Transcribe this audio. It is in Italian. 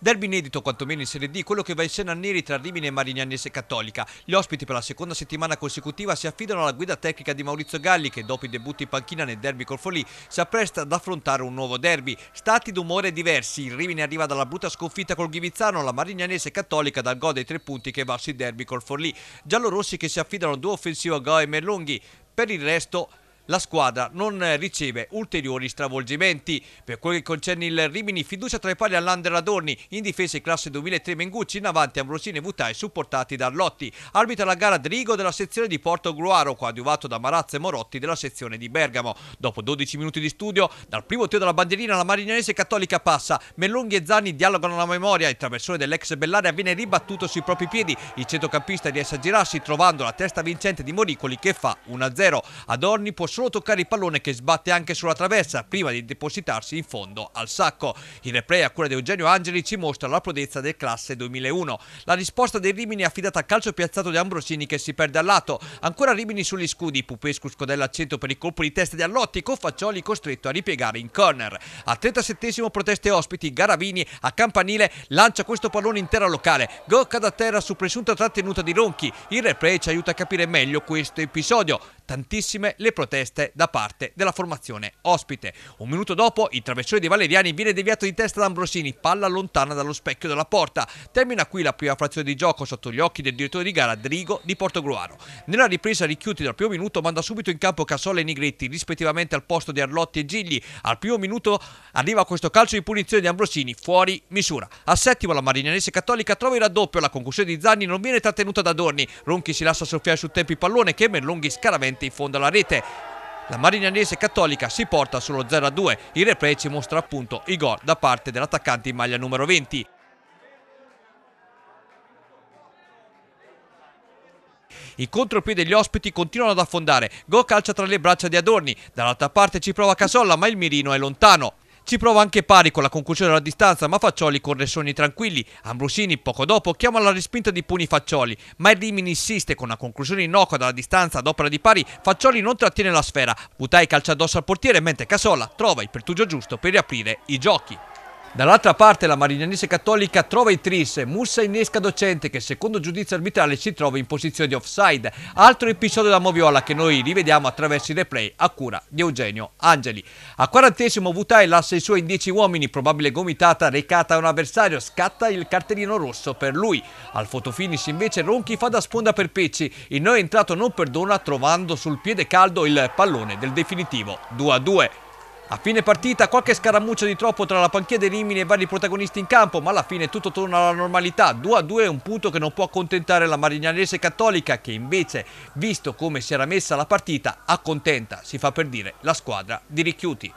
Derby inedito quantomeno in Serie D, quello che va in scena a neri tra Rimini e Marignanese Cattolica. Gli ospiti per la seconda settimana consecutiva si affidano alla guida tecnica di Maurizio Galli che dopo i debutti in panchina nel derby col Folì si appresta ad affrontare un nuovo derby. Stati d'umore diversi, il Rimini arriva dalla brutta sconfitta col Ghivizzano, la Marignanese Cattolica dal gol dei tre punti che va sui derby col Forlì. Giallorossi che si affidano a due offensive a Goe e Merlunghi. Per il resto la squadra non riceve ulteriori stravolgimenti. Per quel che concerne il Rimini, fiducia tra i pali all'Ander Adorni, in difesa in classe 2003 Mengucci, in avanti Ambrosini e Vutai supportati da Lotti. Arbitra la gara Drigo della sezione di Porto Gruaro, coadiuvato da Marazza e Morotti della sezione di Bergamo. Dopo 12 minuti di studio, dal primo tiro della bandierina la Marinese Cattolica passa, Mellunghi e Zanni dialogano la memoria, il traversone dell'ex Bellaria viene ribattuto sui propri piedi, il centrocampista riesce a girarsi trovando la testa vincente di Moricoli che fa 1-0. Adorni può solo toccare il pallone che sbatte anche sulla traversa prima di depositarsi in fondo al sacco. Il replay a cura di Eugenio Angeli ci mostra la prodezza del classe 2001. La risposta del Rimini è affidata al calcio piazzato di Ambrosini che si perde al lato. Ancora Rimini sugli scudi, Pupescu scodella al centro per il colpo di testa di Allotti con Faccioli costretto a ripiegare in corner. A 37 proteste ospiti, Garavini a campanile lancia questo pallone in terra locale. Gocca da terra su presunta trattenuta di Ronchi. Il replay ci aiuta a capire meglio questo episodio tantissime le proteste da parte della formazione ospite. Un minuto dopo il traversone di Valeriani viene deviato di testa da Ambrosini, palla lontana dallo specchio della porta. Termina qui la prima frazione di gioco sotto gli occhi del direttore di gara Drigo di Portogruaro. Nella ripresa richiuti dal primo minuto manda subito in campo Cassola e Nigretti, rispettivamente al posto di Arlotti e Gigli. Al primo minuto arriva questo calcio di punizione di Ambrosini fuori misura. A settimo la Marinese Cattolica trova il raddoppio, la concussione di Zanni non viene trattenuta da Dorni. Ronchi si lascia soffiare sul tempo il pallone che Merlunghi scaraventa direttamente in fondo alla rete. La marinanese Cattolica si porta sullo 0-2, il replay ci mostra appunto i gol da parte dell'attaccante in maglia numero 20. I contropiedi degli ospiti continuano ad affondare, Go calcia tra le braccia di Adorni, dall'altra parte ci prova Casolla ma il mirino è lontano. Ci prova anche Pari con la conclusione della distanza, ma Faccioli corre sogni tranquilli. Ambrosini, poco dopo, chiama la respinta di Puni Faccioli, ma il Rimini insiste con una conclusione innocua dalla distanza ad opera di Pari. Faccioli non trattiene la sfera. Butai calcia addosso al portiere, mentre Casola trova il pertugio giusto per riaprire i giochi. Dall'altra parte la Marignanese Cattolica trova i tris, Mussa innesca docente che secondo giudizio arbitrale si trova in posizione di offside. Altro episodio da Moviola che noi rivediamo attraverso i replay a cura di Eugenio Angeli. A quarantesimo Vutai lascia i suoi in 10 uomini, probabile gomitata recata a un avversario, scatta il cartellino rosso per lui. Al fotofinish invece Ronchi fa da sponda per Pecci, il noi entrato non perdona trovando sul piede caldo il pallone del definitivo 2-2. A fine partita qualche scaramuccia di troppo tra la panchia dei Rimini e vari protagonisti in campo, ma alla fine tutto torna alla normalità. 2-2 è un punto che non può accontentare la Marignanese Cattolica che invece, visto come si era messa la partita, accontenta, si fa per dire, la squadra di Ricchiuti.